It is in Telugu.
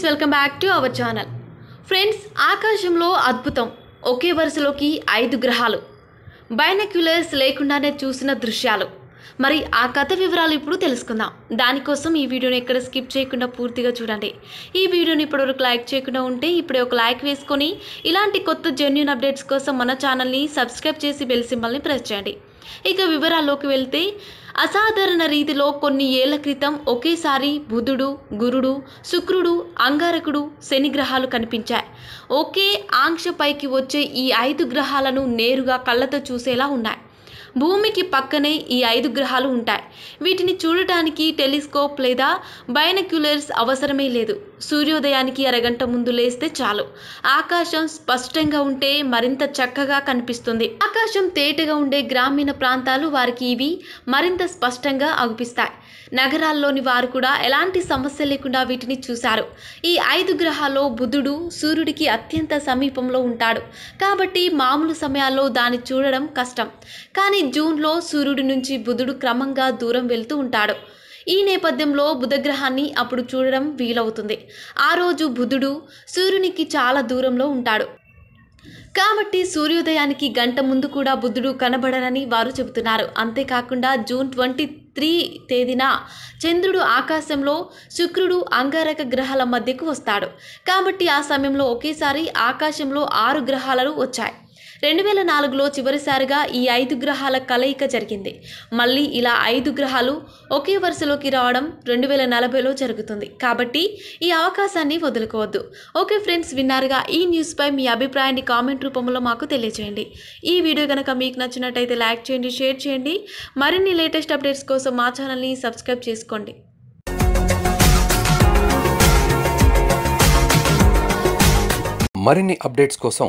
friends welcome back to our channel friends ఆకాశంలో అద్భుతం ఒకే వరుసలోకి ఐదు గ్రహాలు బైనక్యులర్స్ లేకుండానే చూసిన దృశ్యాలు మరి ఆ కథ వివరాలు ఇప్పుడు తెలుసుకుందాం దానికోసం ఈ వీడియోని ఎక్కడ స్కిప్ చేయకుండా పూర్తిగా చూడండి ఈ వీడియోని ఇప్పటివరకు లైక్ చేయకుండా ఉంటే ఇప్పుడే ఒక లైక్ వేసుకొని ఇలాంటి కొత్త జెన్యున్ అప్డేట్స్ కోసం మన ఛానల్ని సబ్స్క్రైబ్ చేసి బెల్ సింబల్ని ప్రెస్ చేయండి ఇక వివరాల్లోకి వెళ్తే అసాధారణ రీతిలో కొన్ని ఏళ్ల క్రితం ఒకేసారి బుధుడు గురుడు శుక్రుడు అంగారకుడు శని గ్రహాలు కనిపించాయి ఒకే ఆంక్షపైకి వచ్చే ఈ ఐదు గ్రహాలను నేరుగా కళ్ళతో చూసేలా ఉన్నాయి భూమికి పక్కనే ఈ ఐదు గ్రహాలు ఉంటాయి వీటిని చూడటానికి టెలిస్కోప్ లేదా బైనక్యులర్స్ అవసరమే లేదు సూర్యోదయానికి అరగంట ముందు లేస్తే చాలు ఆకాశం స్పష్టంగా ఉంటే మరింత చక్కగా కనిపిస్తుంది ఆకాశం తేటగా ఉండే గ్రామీణ ప్రాంతాలు వారికి ఇవి మరింత స్పష్టంగా అగుపిస్తాయి నగరాల్లోని వారు కూడా ఎలాంటి సమస్య లేకుండా వీటిని చూశారు ఈ ఐదు గ్రహాల్లో బుధుడు సూర్యుడికి అత్యంత సమీపంలో ఉంటాడు కాబట్టి మామూలు సమయాల్లో దాన్ని చూడడం కష్టం కానీ జూన్లో సూర్యుడి నుంచి బుధుడు క్రమంగా దూరం వెళ్తూ ఉంటాడు ఈ నేపథ్యంలో బుధగ్రహాన్ని అప్పుడు చూడడం వీలవుతుంది ఆ రోజు బుధుడు సూర్యునికి చాలా దూరంలో ఉంటాడు కాబట్టి సూర్యోదయానికి గంట ముందు కూడా బుద్ధుడు కనబడనని వారు చెబుతున్నారు అంతేకాకుండా జూన్ ట్వంటీ త్రీ తేదీన చంద్రుడు ఆకాశంలో శుక్రుడు అంగారక గ్రహాల మధ్యకు వస్తాడు కాబట్టి ఆ సమయంలో ఒకేసారి ఆకాశంలో ఆరు గ్రహాలను వచ్చాయి రెండు వేల నాలుగులో చివరిసారిగా ఈ ఐదు గ్రహాల కలయిక జరిగింది మళ్ళీ ఇలా ఐదు గ్రహాలు ఒకే వరుసలోకి రావడం రెండు వేల నలభైలో జరుగుతుంది కాబట్టి ఈ అవకాశాన్ని వదులుకోవద్దు ఓకే ఫ్రెండ్స్ విన్నారుగా ఈ న్యూస్పై మీ అభిప్రాయాన్ని కామెంట్ రూపంలో మాకు తెలియజేయండి ఈ వీడియో కనుక మీకు నచ్చినట్టయితే లైక్ చేయండి షేర్ చేయండి మరిన్ని లేటెస్ట్ అప్డేట్స్ కోసం మా ఛానల్ని సబ్స్క్రైబ్ చేసుకోండి మరిన్ని అప్డేట్స్ కోసం